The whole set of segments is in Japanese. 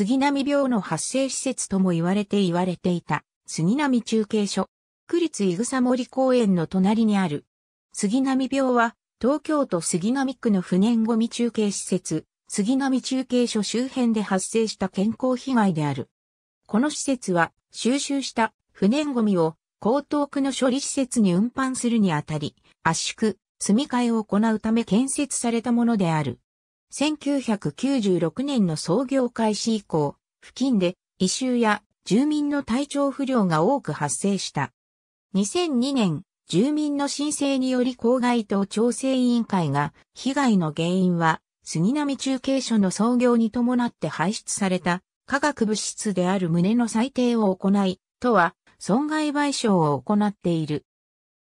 杉並病の発生施設とも言われて言われていた、杉並中継所。区立伊草森公園の隣にある。杉並病は、東京都杉並区の不燃ゴミ中継施設、杉並中継所周辺で発生した健康被害である。この施設は、収集した不燃ゴミを江東区の処理施設に運搬するにあたり、圧縮、積み替えを行うため建設されたものである。1996年の創業開始以降、付近で異臭や住民の体調不良が多く発生した。2002年、住民の申請により公害等調整委員会が被害の原因は杉並中継所の創業に伴って排出された化学物質である旨の裁定を行い、とは損害賠償を行っている。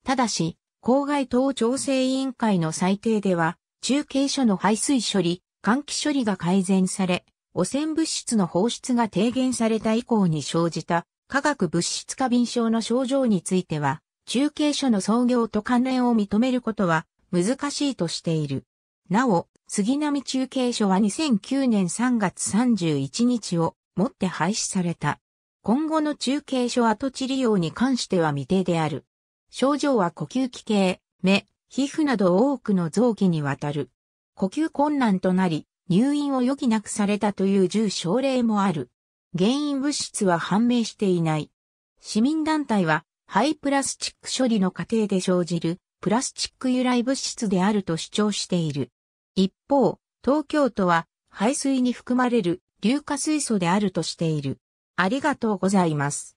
ただし、公害等調整委員会の裁定では中継所の排水処理、換気処理が改善され、汚染物質の放出が低減された以降に生じた化学物質過敏症の症状については、中継所の創業と関連を認めることは難しいとしている。なお、杉並中継所は2009年3月31日をもって廃止された。今後の中継所跡地利用に関しては未定である。症状は呼吸器系、目、皮膚など多くの臓器にわたる。呼吸困難となり、入院を余儀なくされたという重症例もある。原因物質は判明していない。市民団体は、ハイプラスチック処理の過程で生じる、プラスチック由来物質であると主張している。一方、東京都は、排水に含まれる硫化水素であるとしている。ありがとうございます。